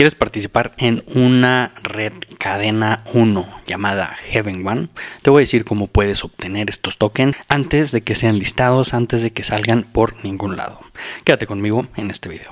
quieres participar en una red cadena 1 llamada Heaven One, te voy a decir cómo puedes obtener estos tokens antes de que sean listados, antes de que salgan por ningún lado. Quédate conmigo en este video.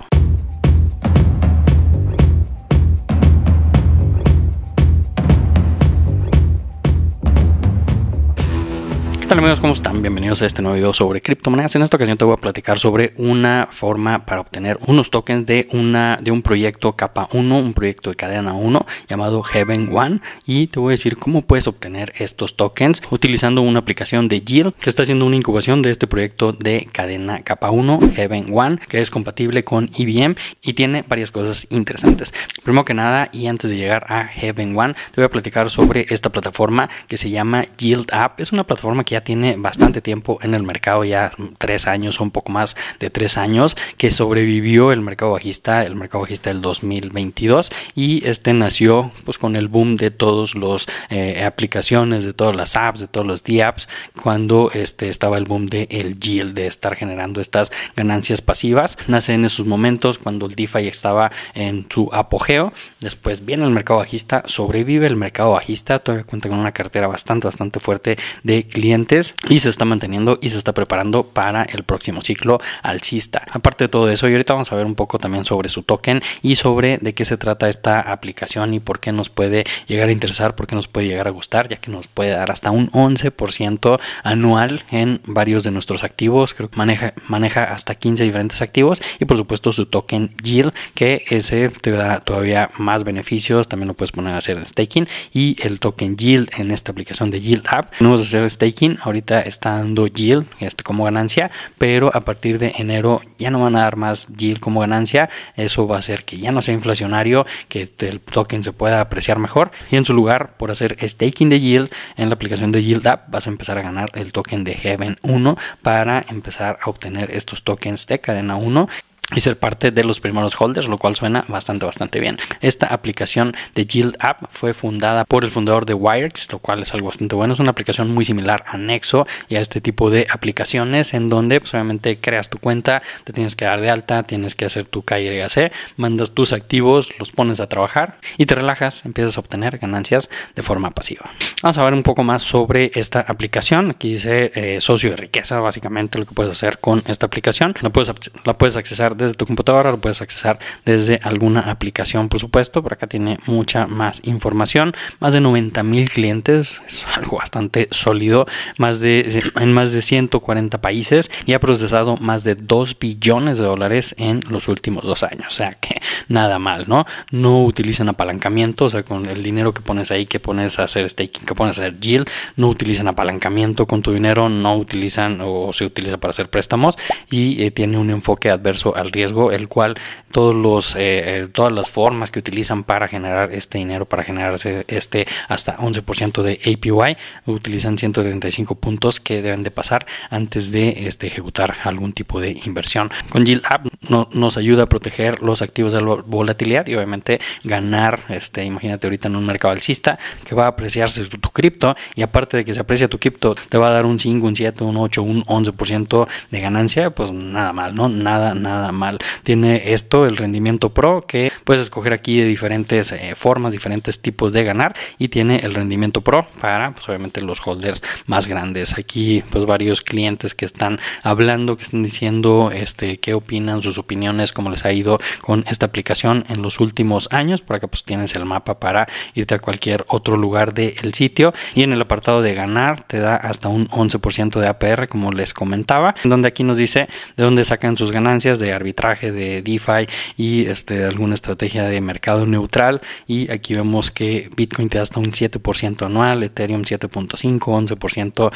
tal amigos? ¿Cómo están? Bienvenidos a este nuevo video sobre criptomonedas. En esta ocasión te voy a platicar sobre una forma para obtener unos tokens de, una, de un proyecto capa 1, un proyecto de cadena 1 llamado Heaven One y te voy a decir cómo puedes obtener estos tokens utilizando una aplicación de Yield que está haciendo una incubación de este proyecto de cadena capa 1, Heaven One, que es compatible con IBM e y tiene varias cosas interesantes. Primero que nada y antes de llegar a Heaven One, te voy a platicar sobre esta plataforma que se llama Yield App. Es una plataforma que tiene bastante tiempo en el mercado, ya tres años o un poco más de tres años, que sobrevivió el mercado bajista, el mercado bajista del 2022 y este nació pues con el boom de todos los eh, aplicaciones, de todas las apps, de todos los DApps, cuando este estaba el boom de el yield, de estar generando estas ganancias pasivas, nace en esos momentos cuando el DeFi estaba en su apogeo, después viene el mercado bajista, sobrevive el mercado bajista, todavía cuenta con una cartera bastante, bastante fuerte de clientes y se está manteniendo y se está preparando para el próximo ciclo alcista. Aparte de todo eso, y ahorita vamos a ver un poco también sobre su token y sobre de qué se trata esta aplicación y por qué nos puede llegar a interesar, por qué nos puede llegar a gustar, ya que nos puede dar hasta un 11% anual en varios de nuestros activos. Creo que maneja, maneja hasta 15 diferentes activos y por supuesto su token yield, que ese te da todavía más beneficios. También lo puedes poner a hacer staking y el token yield en esta aplicación de Yield App. Vamos a hacer staking Ahorita está dando yield este, como ganancia, pero a partir de enero ya no van a dar más yield como ganancia. Eso va a hacer que ya no sea inflacionario, que el token se pueda apreciar mejor. Y en su lugar, por hacer staking de yield en la aplicación de Yield App, vas a empezar a ganar el token de Heaven 1 para empezar a obtener estos tokens de cadena 1 y ser parte de los primeros holders, lo cual suena bastante, bastante bien. Esta aplicación de Yield App fue fundada por el fundador de Wired, lo cual es algo bastante bueno. Es una aplicación muy similar a Nexo y a este tipo de aplicaciones en donde pues, obviamente creas tu cuenta, te tienes que dar de alta, tienes que hacer tu KYC, mandas tus activos, los pones a trabajar y te relajas, empiezas a obtener ganancias de forma pasiva. Vamos a ver un poco más sobre esta aplicación. Aquí dice eh, socio de riqueza, básicamente lo que puedes hacer con esta aplicación. La puedes, la puedes accesar desde tu computadora, lo puedes accesar desde alguna aplicación, por supuesto. Por acá tiene mucha más información, más de 90 mil clientes, es algo bastante sólido, más de, en más de 140 países y ha procesado más de 2 billones de dólares en los últimos dos años. O sea que nada mal, ¿no? No utilizan apalancamiento, o sea, con el dinero que pones ahí, que pones a hacer staking, que pones a hacer yield, no utilizan apalancamiento con tu dinero, no utilizan o se utiliza para hacer préstamos y eh, tiene un enfoque adverso al riesgo, el cual todos los, eh, eh, todas las formas que utilizan para generar este dinero, para generarse este hasta 11% de APY, utilizan 135 puntos que deben de pasar antes de este, ejecutar algún tipo de inversión. Con Yield App no, nos ayuda a proteger los activos de la volatilidad y obviamente ganar, este, imagínate ahorita en un mercado alcista que va a apreciarse tu, cripto y aparte de que se aprecia tu cripto, te va a dar un 5, un 7, un 8, un 11% de ganancia, pues nada mal, ¿no? Nada, nada mal mal. Tiene esto, el rendimiento pro, que puedes escoger aquí de diferentes eh, formas, diferentes tipos de ganar. Y tiene el rendimiento pro para, pues, obviamente, los holders más grandes. Aquí, pues varios clientes que están hablando, que están diciendo este, qué opinan, sus opiniones, cómo les ha ido con esta aplicación en los últimos años. para que pues tienes el mapa para irte a cualquier otro lugar del sitio. Y en el apartado de ganar, te da hasta un 11% de APR, como les comentaba, donde aquí nos dice de dónde sacan sus ganancias de arbitraje arbitraje de DeFi y este, alguna estrategia de mercado neutral. Y aquí vemos que Bitcoin te da hasta un 7% anual, Ethereum 7.5, 11%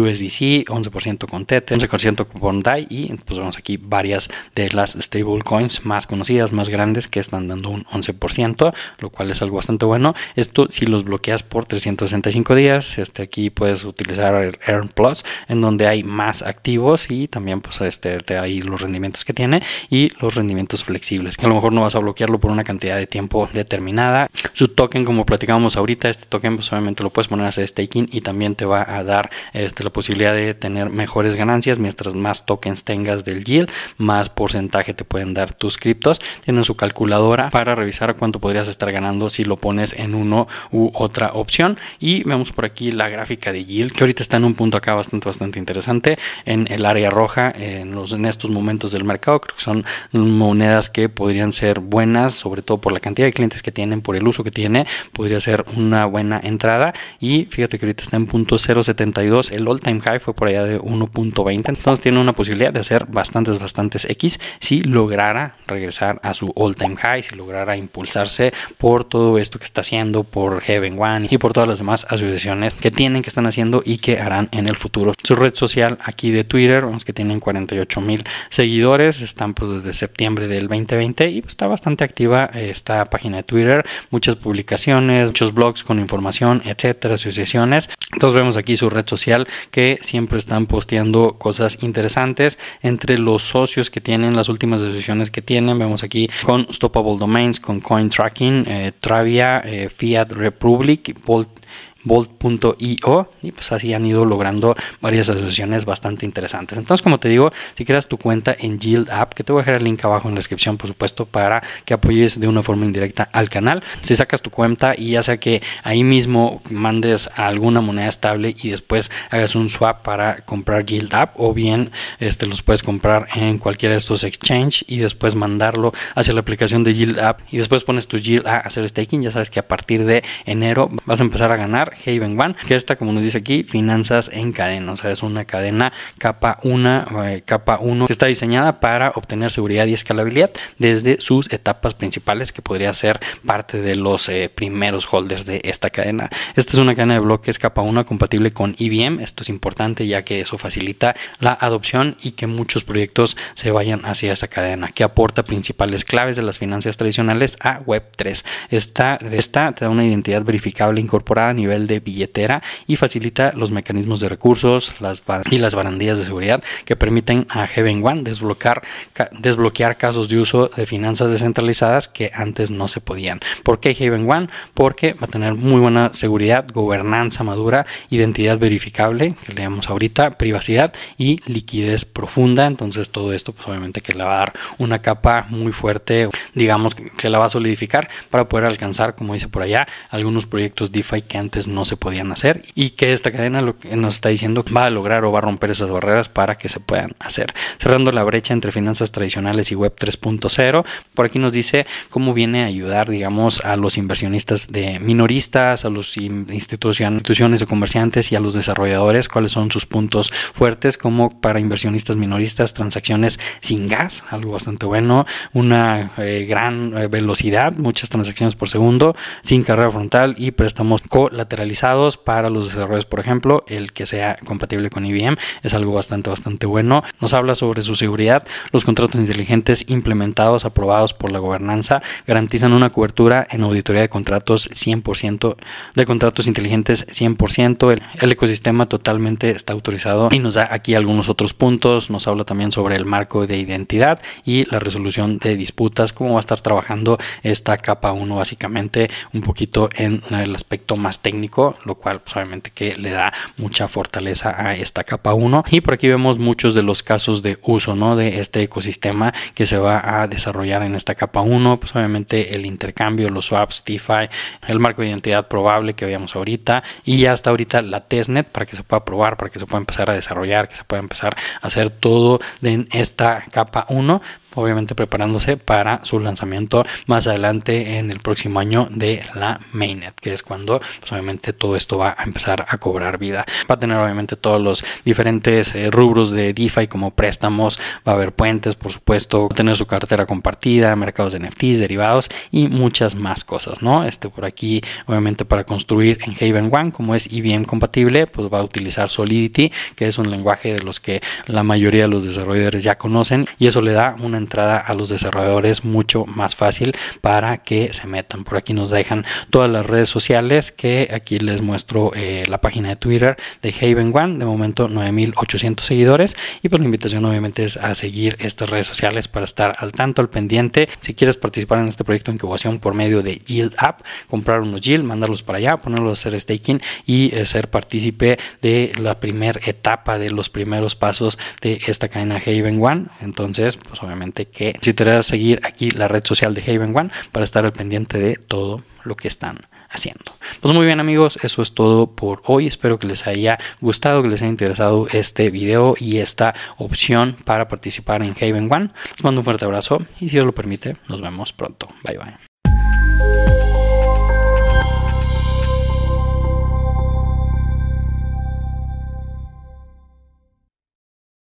USDC, 11% con Tether, 11% con DAI y pues vemos aquí varias de las stablecoins más conocidas, más grandes que están dando un 11%, lo cual es algo bastante bueno. Esto si los bloqueas por 365 días, este aquí puedes utilizar el Earn Plus en donde hay más activos y también pues este te hay los rendimientos que tienen y los rendimientos flexibles, que a lo mejor no vas a bloquearlo por una cantidad de tiempo determinada. Su token, como platicábamos ahorita, este token pues obviamente lo puedes poner a hacer staking y también te va a dar este, la posibilidad de tener mejores ganancias. Mientras más tokens tengas del yield, más porcentaje te pueden dar tus criptos. Tienen su calculadora para revisar cuánto podrías estar ganando si lo pones en uno u otra opción. Y vemos por aquí la gráfica de yield, que ahorita está en un punto acá bastante, bastante interesante en el área roja en estos momentos del mercado Creo que son monedas que podrían ser buenas, sobre todo por la cantidad de clientes que tienen, por el uso que tiene, podría ser una buena entrada. Y fíjate que ahorita está en 0.72, el all time high fue por allá de 1.20, entonces tiene una posibilidad de hacer bastantes, bastantes X si lograra regresar a su all time high, si lograra impulsarse por todo esto que está haciendo, por Heaven One y por todas las demás asociaciones que tienen, que están haciendo y que harán en el futuro. Su red social aquí de Twitter, vamos que tienen 48 mil seguidores, están pues, desde septiembre del 2020 y pues, está bastante activa eh, esta página de Twitter, muchas publicaciones, muchos blogs con información, etcétera, asociaciones. Entonces vemos aquí su red social que siempre están posteando cosas interesantes entre los socios que tienen, las últimas decisiones que tienen. Vemos aquí con Stoppable Domains, con Coin Tracking, eh, Travia, eh, Fiat Republic, Volt Bolt.io y pues así han ido logrando varias asociaciones bastante interesantes. Entonces, como te digo, si creas tu cuenta en Yield App, que te voy a dejar el link abajo en la descripción, por supuesto, para que apoyes de una forma indirecta al canal. Si sacas tu cuenta y ya sea que ahí mismo mandes alguna moneda estable y después hagas un swap para comprar Yield App o bien este, los puedes comprar en cualquiera de estos exchange y después mandarlo hacia la aplicación de Yield App y después pones tu Yield a hacer staking, ya sabes que a partir de enero vas a empezar a ganar Haven One, que está como nos dice aquí, finanzas en cadena, o sea, es una cadena capa 1, eh, capa 1, que está diseñada para obtener seguridad y escalabilidad desde sus etapas principales, que podría ser parte de los eh, primeros holders de esta cadena. Esta es una cadena de bloques capa 1 compatible con IBM, e esto es importante ya que eso facilita la adopción y que muchos proyectos se vayan hacia esta cadena, que aporta principales claves de las finanzas tradicionales a Web3. Esta, esta te da una identidad verificable incorporada nivel de billetera y facilita los mecanismos de recursos las y las barandillas de seguridad que permiten a Heaven One desbloquear, desbloquear casos de uso de finanzas descentralizadas que antes no se podían. ¿Por qué Haven One? Porque va a tener muy buena seguridad, gobernanza madura, identidad verificable, que le damos ahorita, privacidad y liquidez profunda. Entonces todo esto pues obviamente que le va a dar una capa muy fuerte, digamos que la va a solidificar para poder alcanzar, como dice por allá, algunos proyectos DeFi que antes no se podían hacer y que esta cadena lo que nos está diciendo va a lograr o va a romper esas barreras para que se puedan hacer. Cerrando la brecha entre finanzas tradicionales y web 3.0, por aquí nos dice cómo viene a ayudar, digamos, a los inversionistas de minoristas, a los instituciones o comerciantes y a los desarrolladores, cuáles son sus puntos fuertes, como para inversionistas minoristas, transacciones sin gas, algo bastante bueno, una eh, gran eh, velocidad, muchas transacciones por segundo, sin carrera frontal y préstamos con lateralizados para los desarrollos, por ejemplo, el que sea compatible con IBM es algo bastante, bastante bueno. Nos habla sobre su seguridad, los contratos inteligentes implementados, aprobados por la gobernanza, garantizan una cobertura en auditoría de contratos 100%, de contratos inteligentes 100%, el ecosistema totalmente está autorizado y nos da aquí algunos otros puntos, nos habla también sobre el marco de identidad y la resolución de disputas, cómo va a estar trabajando esta capa 1 básicamente un poquito en el aspecto más técnico, lo cual pues, obviamente que le da mucha fortaleza a esta capa 1. Y por aquí vemos muchos de los casos de uso ¿no? de este ecosistema que se va a desarrollar en esta capa 1, pues obviamente el intercambio, los swaps, DeFi, el marco de identidad probable que veíamos ahorita y ya hasta ahorita la testnet para que se pueda probar, para que se pueda empezar a desarrollar, que se pueda empezar a hacer todo en esta capa 1 obviamente preparándose para su lanzamiento más adelante en el próximo año de la mainnet, que es cuando pues, obviamente todo esto va a empezar a cobrar vida. Va a tener obviamente todos los diferentes eh, rubros de DeFi como préstamos, va a haber puentes, por supuesto, va a tener su cartera compartida, mercados de NFTs, derivados y muchas más cosas, ¿no? Este por aquí, obviamente para construir en Haven One, como es IBM compatible, pues va a utilizar Solidity, que es un lenguaje de los que la mayoría de los desarrolladores ya conocen y eso le da una entrada a los desarrolladores mucho más fácil para que se metan. Por aquí nos dejan todas las redes sociales que aquí les muestro eh, la página de Twitter de Haven One, de momento 9800 seguidores y pues la invitación obviamente es a seguir estas redes sociales para estar al tanto, al pendiente. Si quieres participar en este proyecto de incubación por medio de Yield App, comprar unos Yield, mandarlos para allá, ponerlos a hacer staking y eh, ser partícipe de la primera etapa de los primeros pasos de esta cadena Haven One. Entonces, pues obviamente que si te seguir aquí la red social de Haven One para estar al pendiente de todo lo que están haciendo. Pues muy bien amigos, eso es todo por hoy. Espero que les haya gustado, que les haya interesado este video y esta opción para participar en Haven One. Les mando un fuerte abrazo y si os lo permite, nos vemos pronto. Bye bye.